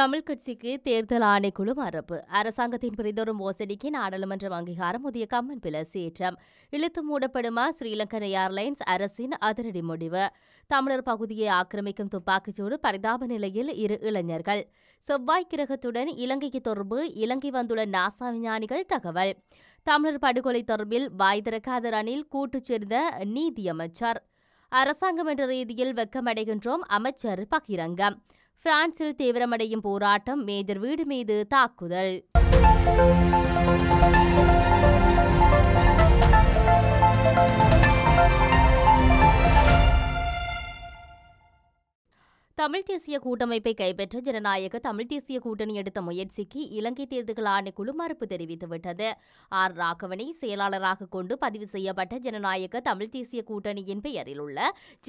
தமிழ் கட்சிக்கு தேர்தல் ஆணைக்குழு மறுப்பு அரசாங்கத்தின் பிரிதொரும் மோசடிக்கு நாடாளுமன்றம் அங்கீகாரம் புதிய கம்மன் பில சீற்றம் இழுத்து மூடப்படுமா ஸ்ரீலங்கன் ஏர்லைன்ஸ் அரசின் அதிரடி முடிவு தமிழர் பகுதியை ஆக்கிரமிக்கும் துப்பாக்கிச்சூடு பரிதாப நிலையில் இரு இளைஞர்கள் செவ்வாய் கிரகத்துடன் இலங்கைக்கு தொடர்பு இலங்கை வந்துள்ள நாசா விஞ்ஞானிகள் தகவல் தமிழர் படுகொலை தொடர்பில் திறக்காத ரணில் கூட்டுச் சேர்ந்த நீதியமைச்சர் அரசாங்கம் என்ற ரீதியில் வெக்கமடைகின்றோம் அமைச்சர் பகிரங்கம் பிரான்சில் தீவிரமடையும் போராட்டம் மேஜர் வீடு மீது தாக்குதல் தமிழ் தேசிய கூட்டமைப்பை கைப்பற்ற ஜனநாயக தமிழ் தேசிய கூட்டணி எடுத்த முயற்சிக்கு இலங்கை தேர்தல் ஆணைக்குழு மறுப்பு தெரிவித்துவிட்டது ஆர் ராகவனை செயலாளராக கொண்டு பதிவு செய்யப்பட்ட ஜனநாயக தமிழ் தேசிய கூட்டணியின் பெயரில் உள்ள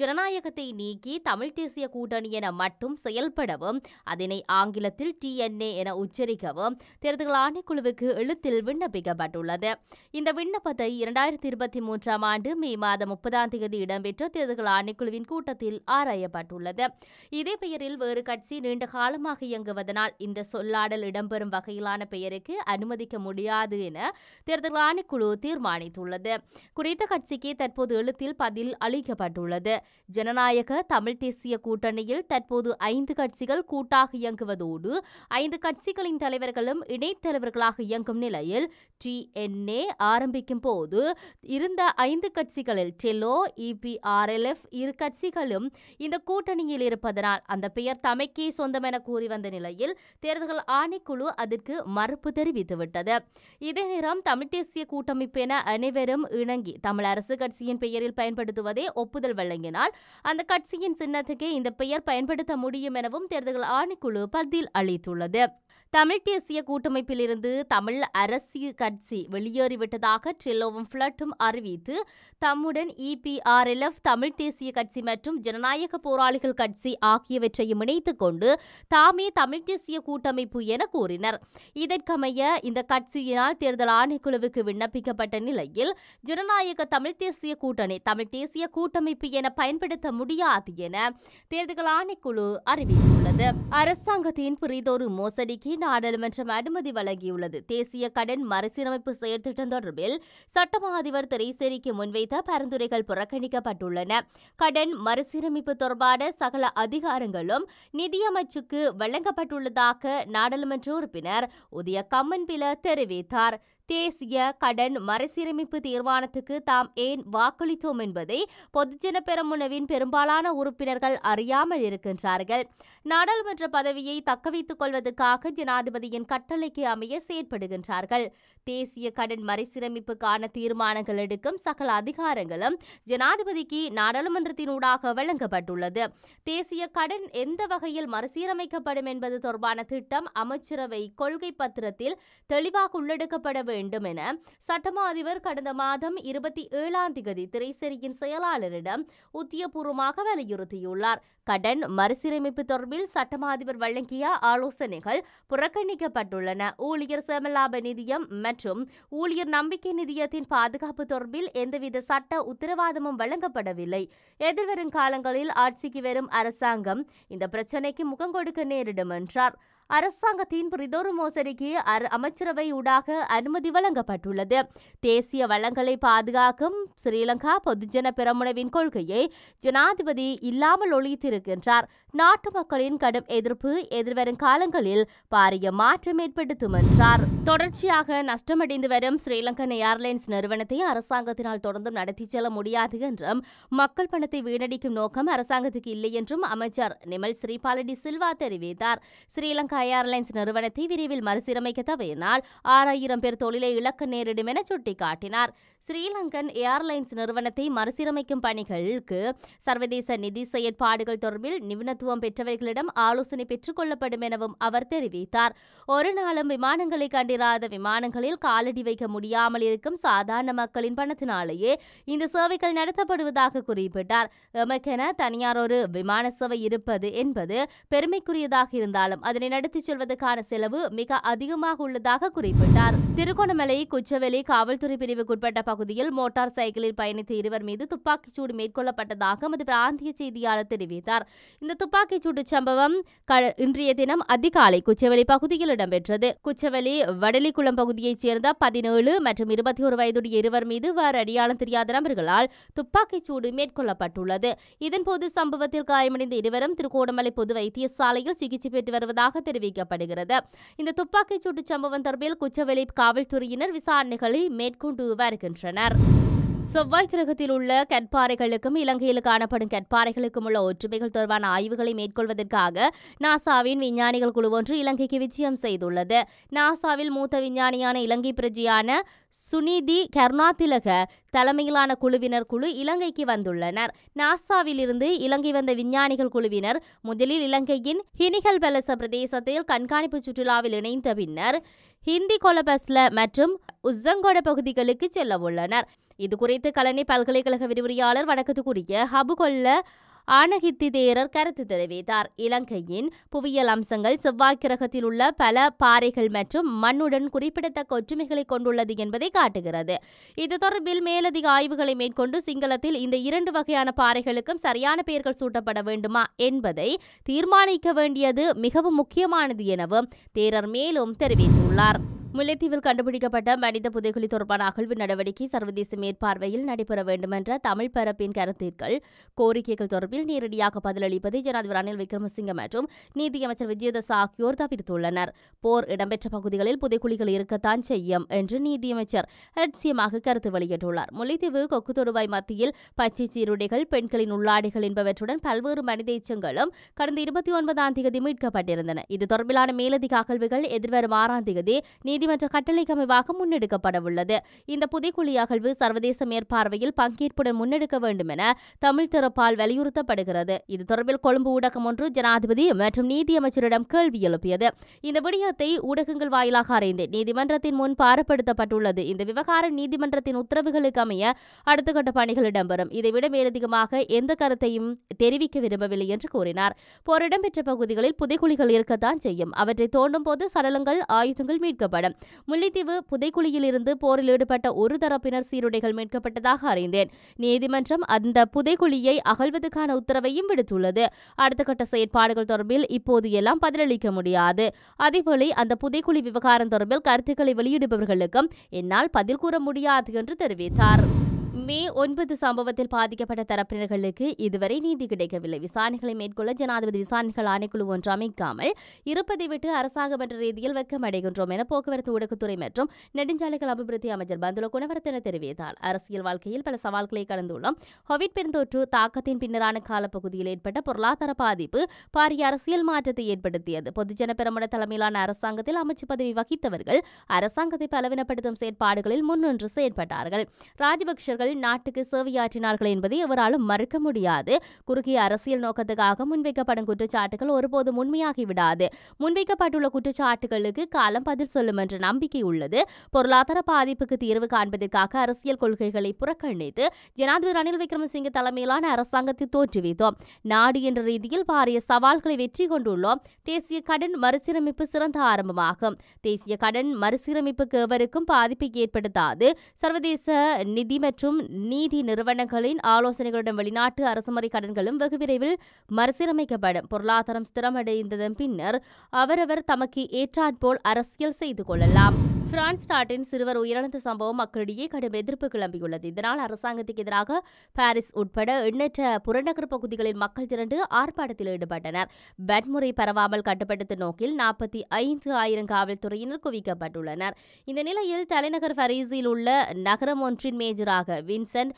ஜனநாயகத்தை நீக்கி தமிழ் தேசிய கூட்டணி என மட்டும் செயல்படவும் அதனை ஆங்கிலத்தில் டிஎன்ஏ என உச்சரிக்கவும் தேர்தல்கள் ஆணைக்குழுவுக்கு எழுத்தில் விண்ணப்பிக்கப்பட்டுள்ளது இந்த விண்ணப்பத்தை இரண்டாயிரத்தி இருபத்தி மூன்றாம் ஆண்டு மே மாதம் முப்பதாம் தேதி இடம்பெற்ற தேர்தல் ஆணைக்குழுவின் கூட்டத்தில் ஆராயப்பட்டுள்ளது இது இதே பெயரில் வேறு கட்சி நீண்ட காலமாக இயங்குவதனால் இந்த சொல்லாடல் இடம்பெறும் வகையிலான பெயருக்கு அனுமதிக்க முடியாது என தேர்தல் ஆணைக்குழு தீர்மானித்துள்ளது குறித்த கட்சிக்கு தற்போது எழுத்தில் பதில் அளிக்கப்பட்டுள்ளது ஜனநாயக தமிழ் தேசிய கூட்டணியில் தற்போது ஐந்து கட்சிகள் கூட்டாக இயங்குவதோடு ஐந்து கட்சிகளின் தலைவர்களும் இணைத்தலைவர்களாக இயங்கும் நிலையில் டி என்ஏ ஆரம்பிக்கும் போது இருந்த ஐந்து கட்சிகளில் டெலோ இபிஆர்எல்எஃப் இரு கட்சிகளும் இந்த கூட்டணியில் இருப்பதனால் ஆனால் அந்த பெயர் தமைக்கே சொந்தம் என கூறி வந்த நிலையில் தேர்தல் ஆணைக்குழு அதற்கு மறுப்பு தெரிவித்துவிட்டது இதே நேரம் தமிழ் தேசிய கூட்டமைப்பு என அனைவரும் இணங்கி தமிழ் அரசு கட்சியின் பெயரில் பயன்படுத்துவதே ஒப்புதல் வழங்கினால் அந்த கட்சியின் சின்னத்துக்கே இந்த பெயர் பயன்படுத்த முடியும் எனவும் தேர்தல் ஆணைக்குழு பதில் அளித்துள்ளது தமிழ் தேசிய கூட்டமைப்பிலிருந்து தமிழ் அரசியல் கட்சி வெளியேறிவிட்டதாக ட்ரில்லோவும் ஃபிளட்டும் அறிவித்து தம்முடன் இபிஆர்எல்எஃப் தமிழ் தேசிய கட்சி மற்றும் ஜனநாயக போராளிகள் கட்சி ஆகியவற்றையும் இணைத்துக் கொண்டு தாமே தமிழ் தேசிய கூட்டமைப்பு என கூறினர் இதற்கமைய இந்த கட்சியினால் தேர்தல் ஆணைக்குழுவுக்கு விண்ணப்பிக்கப்பட்ட நிலையில் ஜனநாயக தமிழ் தேசிய கூட்டணி தமிழ் தேசிய கூட்டமைப்பு என பயன்படுத்த முடியாது என தேர்தல் ஆணைக்குழு அறிவித்துள்ளது அரசாங்கத்தின் புரிதொரு மோசடிக்கு நாடாளுமன்றம் அனுமதி வழங்கியுள்ளது தேசிய கடன் மறுசீரமைப்பு செயற்திட்டம் தொடர்பில் சட்டமா அதிபர் திரைசேரிக்கு முன்வைத்த பரிந்துரைகள் புறக்கணிக்கப்பட்டுள்ளன கடன் மறுசீரமைப்பு தொடர்பான சகல அதிகாரங்களும் நிதியமைச்சுக்கு வழங்கப்பட்டுள்ளதாக நாடாளுமன்ற உறுப்பினர் உதய கம்மன்பில தெரிவித்தார் தேசிய கடன் மறுசீரமைப்பு தீர்மானத்துக்கு தாம் ஏன் வாக்களித்தோம் என்பதை பொதுஜன பெரமுனவின் பெரும்பாலான உறுப்பினர்கள் அறியாமல் இருக்கின்றார்கள் நாடாளுமன்ற பதவியை தக்கவைத்துக் கொள்வதற்காக ஜனாதிபதியின் கட்டளைக்கு அமைய செயற்படுகின்றார்கள் தேசிய கடன் மறுசீரமைப்புக்கான தீர்மானங்கள் எடுக்கும் சகல அதிகாரங்களும் ஜனாதிபதிக்கு நாடாளுமன்றத்தினூடாக வழங்கப்பட்டுள்ளது தேசிய கடன் எந்த வகையில் மறுசீரமைக்கப்படும் என்பது தொடர்பான திட்டம் அமைச்சரவை கொள்கை பத்திரத்தில் தெளிவாக உள்ளெடுக்கப்பட வேண்டும் வேண்டும் என சட்டமா அதிபர் கடந்த மாதம் இருபத்தி ஏழாம் திகதி திரைசேரியின் செயலாளரிடம் உத்தியபூர்வமாக வலியுறுத்தியுள்ளார் கடன் மறுசீரமைப்பு தொடர்பில் சட்டமா அதிபர் வழங்கிய ஆலோசனைகள் புறக்கணிக்கப்பட்டுள்ளன ஊழியர் சேமலாப நிதியம் மற்றும் ஊழியர் நம்பிக்கை நிதியத்தின் பாதுகாப்பு தொடர்பில் எந்தவித சட்ட உத்தரவாதமும் வழங்கப்படவில்லை எதிர்வரும் காலங்களில் ஆட்சிக்கு வரும் அரசாங்கம் இந்த பிரச்சினைக்கு முகம் கொடுக்க நேரிடும் என்றார் அரசாங்கத்தின் பிரதொரு மோசடிக்கு அமைச்சரவை ஊடாக அனுமதி வழங்கப்பட்டுள்ளது தேசிய வளங்களை பாதுகாக்கும் ஸ்ரீலங்கா பொதுஜன பெரமுனவின் கொள்கையை ஜனாதிபதி இல்லாமல் ஒழித்திருக்கின்றார் நாட்டு மக்களின் கடும் எதிர்ப்பு எதிர்வரும் காலங்களில் பாரிய மாற்றம் ஏற்படுத்தும் என்றார் தொடர்ச்சியாக நஷ்டமடைந்து வரும் ஸ்ரீலங்கன் ஏர்லைன்ஸ் நிறுவனத்தை அரசாங்கத்தினால் தொடர்ந்தும் நடத்தி செல்ல முடியாது என்றும் மக்கள் பணத்தை வீணடிக்கும் நோக்கம் அரசாங்கத்துக்கு இல்லை என்றும் அமைச்சர் நிமல் ஸ்ரீபாலடி சில்வா தெரிவித்தார் ஸ்ரீலங்கா ஏர்லைன்ஸ் நிறுவனத்தை விரைவில் மறுசீரமைக்க தவறினால் ஆறாயிரம் பேர் தொழிலை இழக்க நேரிடும் என சுட்டிக்காட்டினார் ஸ்ரீலங்கன் ஏர்லைன்ஸ் நிறுவனத்தை மறுசீரமைக்கும் பணிகளுக்கு சர்வதேச நிதி செயற்பாடுகள் தொடர்பில் நிபுணத்துவம் பெற்றவர்களிடம் ஆலோசனை பெற்றுக் கொள்ளப்படும் எனவும் அவர் தெரிவித்தார் ஒரு நாளும் விமானங்களை கண்டிராத விமானங்களில் காலடி வைக்க முடியாமல் இருக்கும் சாதாரண மக்களின் பணத்தினாலேயே இந்த சேவைகள் நடத்தப்படுவதாக குறிப்பிட்டார் எமக்கென தனியார் ஒரு விமான சேவை இருப்பது என்பது பெருமைக்குரியதாக இருந்தாலும் அதனை கடத்திச் செல்வதற்கான செலவு மிக அதிகமாக உள்ளதாக குறிப்பிட்டார் திருகோணமலை குச்சவெளி காவல்துறை பிரிவுக்குட்பட்ட பகுதியில் மோட்டார் சைக்கிளில் பயணித்த இருவர் மீது துப்பாக்கிச்சூடு மேற்கொள்ளப்பட்டதாக எமது பிராந்திய செய்தியாளர் தெரிவித்தார் இந்த துப்பாக்கிச்சூடு சம்பவம் இன்றைய தினம் அதிகாலை குச்சவெளி பகுதியில் இடம்பெற்றது குச்சவெளி வடலிக்குளம் பகுதியைச் சேர்ந்த பதினேழு மற்றும் இருபத்தி ஒரு வயதுடைய இருவர் மீது வேறு அடையாளம் தெரியாத நபர்களால் துப்பாக்கிச் சூடு மேற்கொள்ளப்பட்டுள்ளது இதன்போது சம்பவத்தில் காயமடைந்த இருவரும் திருகோணமலை பொது வைத்தியசாலையில் சிகிச்சை பெற்று வருவதாக தெரிவித்தார் தெரிவிக்கப்படுகிறது இந்த துப்பாக்கிச்சூட்டு சம்பவம் தொடர்பில் குச்சவெளி காவல்துறையினர் விசாரணைகளை மேற்கொண்டு வருகின்றனர் செவ்வாய் கிரகத்தில் உள்ள கட்பாறைகளுக்கும் இலங்கையில் காணப்படும் கட்பாறைகளுக்கும் உள்ள ஒற்றுமைகள் தொடர்பான ஆய்வுகளை மேற்கொள்வதற்காக நாசாவின் விஞ்ஞானிகள் குழு ஒன்று இலங்கைக்கு விஜயம் செய்துள்ளது நாசாவில் மூத்த விஞ்ஞானியான இலங்கை பிரஜையான சுனிதி கர்ணாதிலக தலைமையிலான குழுவினர் குழு இலங்கைக்கு வந்துள்ளனர் நாசாவில் இருந்து இலங்கை வந்த விஞ்ஞானிகள் குழுவினர் முதலில் இலங்கையின் ஹினிகல் பலச பிரதேசத்தில் கண்காணிப்பு சுற்றுலாவில் இணைந்த பின்னர் ஹிந்தி கொலபஸ்ல மற்றும் உஸ்ஸங்கோட பகுதிகளுக்கு செல்ல உள்ளனர் இதுகுறித்து கலனி பல்கலைக்கழக விரிவுரையாளர் வணக்கத்துக்குரிய ஹபுகொல்ல ஆனகித்தி தேரர் கருத்து தெரிவித்தார் இலங்கையின் புவியியல் அம்சங்கள் செவ்வாய் கிரகத்தில் உள்ள பல பாறைகள் மற்றும் மண்ணுடன் குறிப்பிடத்தக்க ஒற்றுமைகளை கொண்டுள்ளது என்பதை காட்டுகிறது இது தொடர்பில் மேலதிக ஆய்வுகளை மேற்கொண்டு சிங்களத்தில் இந்த இரண்டு வகையான பாறைகளுக்கும் சரியான பெயர்கள் சூட்டப்பட வேண்டுமா என்பதை தீர்மானிக்க வேண்டியது மிகவும் முக்கியமானது எனவும் தேரர் மேலும் தெரிவித்துள்ளார் முல்லைத்தீவில் கண்டுபிடிக்கப்பட்ட மனித புதைகுலி தொடர்பான அகழ்வு நடவடிக்கை சர்வதேச மேற்பார்வையில் நடைபெற வேண்டுமென்ற தமிழ் பரப்பின் கருத்திற்கள் கோரிக்கைகள் தொடர்பில் நேரடியாக பதிலளிப்பதை ஜனாதிபதி ரணில் விக்ரமசிங்க மற்றும் நீதியமைச்சர் விஜயதாஸ் ஆகியோர் தவிர்த்துள்ளனர் போர் இடம்பெற்ற பகுதிகளில் புதைக்குழிகள் இருக்கத்தான் செய்யும் என்று நீதியமைச்சர் அலட்சியமாக கருத்து வெளியிட்டுள்ளார் முல்லைத்தீவு தொடுவாய் மத்தியில் பச்சை சீருடைகள் பெண்களின் உள்ளாடைகள் என்பவற்றுடன் பல்வேறு மனித எச்சங்களும் கடந்த இருபத்தி ஒன்பதாம் தேதி மீட்கப்பட்டிருந்தன இது தொடர்பிலான மேலதிக அகழ்வுகள் எதிர்வரும் ஆறாம் தேதி நீதிமன்ற கட்டளைக்கு அமைவாக முன்னெடுக்கப்படவுள்ளது இந்த புதைக்குழி அகழ்வு சர்வதேச மேற்பார்வையில் பங்கேற்புடன் முன்னெடுக்க வேண்டும் என தமிழ் தரப்பால் வலியுறுத்தப்படுகிறது இது தொடர்பில் கொழும்பு ஊடகம் ஒன்று ஜனாதிபதி மற்றும் நீதியமைச்சரிடம் கேள்வி எழுப்பியது இந்த விடயத்தை ஊடகங்கள் வாயிலாக அறிந்து நீதிமன்றத்தின் முன் பாரப்படுத்தப்பட்டுள்ளது இந்த விவகாரம் நீதிமன்றத்தின் உத்தரவுகளுக்கு அமைய அடுத்த கட்ட பணிகள் இடம்பெறும் இதைவிட மேலதிகமாக எந்த கருத்தையும் தெரிவிக்க விரும்பவில்லை என்று கூறினார் போர் இடம்பெற்ற பகுதிகளில் புதைக்குழிகள் இருக்கத்தான் செய்யும் அவற்றை தோண்டும் போது சடலங்கள் ஆயுதங்கள் மீட்கப்படும் காரணம் முல்லைத்தீவு புதைக்குழியிலிருந்து போரில் ஈடுபட்ட ஒரு தரப்பினர் சீருடைகள் மீட்கப்பட்டதாக அறிந்தேன் நீதிமன்றம் அந்த புதைக்குழியை அகழ்வதற்கான உத்தரவையும் விடுத்துள்ளது அடுத்த கட்ட செயற்பாடுகள் தொடர்பில் இப்போது எல்லாம் பதிலளிக்க முடியாது அதேபோல அந்த புதைக்குழி விவகாரம் தொடர்பில் கருத்துக்களை வெளியிடுபவர்களுக்கும் என்னால் பதில் கூற முடியாது என்று தெரிவித்தார் மே ஒன்பது சம்பவத்தில் பாதிக்கப்பட்ட தரப்பினர்களுக்கு இதுவரை நீதி கிடைக்கவில்லை விசாரணைகளை மேற்கொள்ள ஜனாதிபதி விசாரணைகள் ஆணைக்குழு ஒன்று அமைக்காமல் இருப்பதை விட்டு அரசாங்கம் என்ற ரீதியில் அடைகின்றோம் என போக்குவரத்து ஊடகத்துறை மற்றும் நெடுஞ்சாலைகள் அபிவிருத்தி அமைச்சர் பந்துல குணவர்த்தன தெரிவித்தார் அரசியல் வாழ்க்கையில் பல சவால்களை கடந்துள்ளோம் கோவிட் பெருந்தொற்று தாக்கத்தின் பின்னரான காலப்பகுதியில் ஏற்பட்ட பொருளாதார பாதிப்பு பாரிய அரசியல் மாற்றத்தை ஏற்படுத்தியது பொதுஜன பெருமன தலைமையிலான அரசாங்கத்தில் அமைச்சு பதவி வகித்தவர்கள் அரசாங்கத்தை பலவீனப்படுத்தும் செயற்பாடுகளில் முன்னின்று செயற்பட்டார்கள் ராஜபக்சர்கள் அவர்கள் நாட்டுக்கு சேவையாற்றினார்கள் என்பதை எவராலும் மறுக்க முடியாது குறுகிய அரசியல் நோக்கத்துக்காக முன்வைக்கப்படும் குற்றச்சாட்டுகள் ஒருபோதும் உண்மையாகிவிடாது முன்வைக்கப்பட்டுள்ள குற்றச்சாட்டுகளுக்கு காலம் பதில் சொல்லும் என்ற நம்பிக்கை உள்ளது பொருளாதார பாதிப்புக்கு தீர்வு காண்பதற்காக அரசியல் கொள்கைகளை புறக்கணித்து ஜனாதிபதி ரணில் விக்ரமசிங்க தலைமையிலான அரசாங்கத்தை தோற்றுவித்தோம் நாடு என்ற ரீதியில் பாரிய சவால்களை வெற்றி கொண்டுள்ளோம் தேசிய கடன் மறுசீரமைப்பு சிறந்த ஆரம்பமாகும் தேசிய கடன் மறுசீரமைப்புக்கு எவருக்கும் பாதிப்பை ஏற்படுத்தாது சர்வதேச நிதி மற்றும் நீதி நிறுவனங்களின் ஆலோசனைகளுடன் வெளிநாட்டு அரசுமுறை கடன்களும் வெகு விரைவில் மறுசீரமைக்கப்படும் பொருளாதாரம் ஸ்திரமடைந்ததன் பின்னர் அவரவர் தமக்கு ஏற்றாற்போல் அரசியல் செய்து கொள்ளலாம் பிரான்ஸ் நாட்டின் சிறுவர் உயிரிழந்த சம்பவம் மக்களிடையே கடும் எதிர்ப்பு கிளம்பியுள்ளது இதனால் அரசாங்கத்துக்கு எதிராக பாரிஸ் உட்பட எண்ணற்ற புறநகர் பகுதிகளில் மக்கள் திரண்டு ஆர்ப்பாட்டத்தில் ஈடுபட்டனர் வன்முறை பரவாமல் கட்டுப்படுத்தும் நோக்கில் நாற்பத்தி ஐந்து ஆயிரம் காவல்துறையினர் குவிக்கப்பட்டுள்ளனர் இந்த நிலையில் தலைநகர் பரீஸில் உள்ள நகரம் ஒன்றின் மேஜராக வின்சென்ட்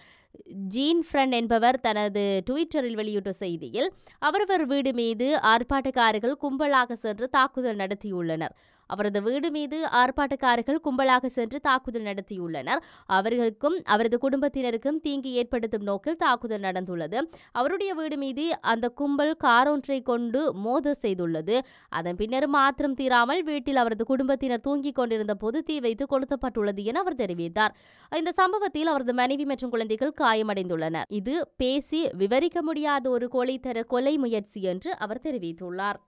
ஜீன் ஃப்ரன் என்பவர் தனது ட்விட்டரில் வெளியிட்ட செய்தியில் அவரவர் வீடு மீது ஆர்ப்பாட்டக்காரர்கள் கும்பலாக சென்று தாக்குதல் நடத்தியுள்ளனர் அவரது வீடு மீது ஆர்ப்பாட்டக்காரர்கள் கும்பலாக சென்று தாக்குதல் நடத்தியுள்ளனர் அவர்களுக்கும் அவரது குடும்பத்தினருக்கும் தீங்கு ஏற்படுத்தும் நோக்கில் தாக்குதல் நடந்துள்ளது அவருடைய வீடு மீது அந்த கும்பல் காரொன்றை கொண்டு மோத செய்துள்ளது அதன் பின்னரும் மாத்திரம் தீராமல் வீட்டில் அவரது குடும்பத்தினர் தூங்கிக் கொண்டிருந்த போது தீ வைத்து கொளுத்தப்பட்டுள்ளது என அவர் தெரிவித்தார் இந்த சம்பவத்தில் அவரது மனைவி மற்றும் குழந்தைகள் காயமடைந்துள்ளனர் இது பேசி விவரிக்க முடியாத ஒரு கொலை தர கொலை முயற்சி என்று அவர் தெரிவித்துள்ளார்